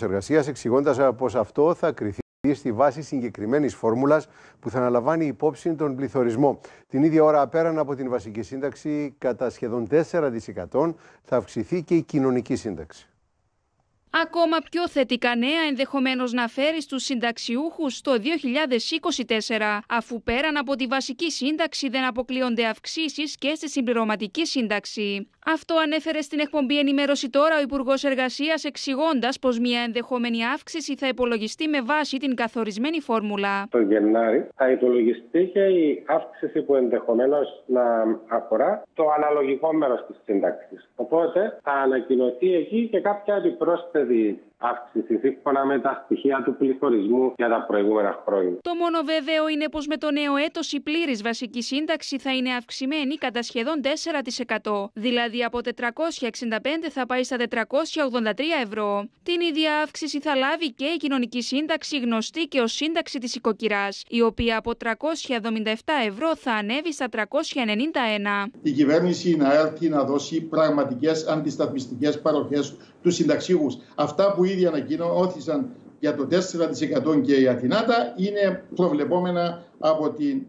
εργασίας, εξηγώντας πως αυτό θα κριθεί στη βάση συγκεκριμένης φόρμουλας που θα αναλαμβάνει υπόψη τον πληθωρισμό. Την ίδια ώρα, πέραν από την βασική σύνταξη, κατά σχεδόν 4% θα αυξηθεί και η κοινωνική σύνταξη. Ακόμα πιο θετικά νέα ενδεχομένως να φέρει στους συνταξιούχους το 2024, αφού πέραν από τη βασική σύνταξη δεν αποκλείονται αυξήσεις και στη συμπληρωματική σύνταξη. Αυτό ανέφερε στην εκπομπή ενημέρωση τώρα ο Υπουργός Εργασίας, εξηγώντας πως μια ενδεχόμενη αύξηση θα υπολογιστεί με βάση την καθορισμένη φόρμουλα. Το Γενάρη θα υπολογιστεί και η αύξηση που ενδεχομένως να αφορά το αναλογικό μέρος της σύνταξης. Οπότε θα ανακοινωθεί εκεί και κάποια επιπρόσθετη αύξηση σύμφωνα με τα στοιχεία του πληθωρισμού για τα προηγούμενα χρόνια. Το μόνο βέβαιο είναι πως με το νέο έτος η πλήρης βασική σύνταξη θα είναι αυξημένη κατά σχεδόν 4%. Δηλαδή δηλαδή από 465 θα πάει στα 483 ευρώ. Την ίδια αύξηση θα λάβει και η κοινωνική σύνταξη γνωστή και ως σύνταξη της οικοκυράς, η οποία από 377 ευρώ θα ανέβει στα 391. Η κυβέρνηση να έρθει να δώσει πραγματικές αντισταθμιστικές παροχές του συνταξίγους. Αυτά που ήδη ανακοινώθησαν για το 4% και η Αθηνάτα είναι προβλεπόμενα από την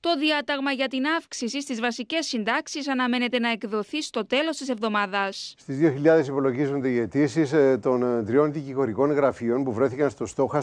το διάταγμα για την αύξηση στις βασικές συντάξεις αναμένεται να εκδοθεί στο τέλος της εβδομάδας. Στις 2.000 υπολογίζονται οι αιτήσεις ε, των ε, τριών δικηγορικών γραφείων που βρέθηκαν στο στόχα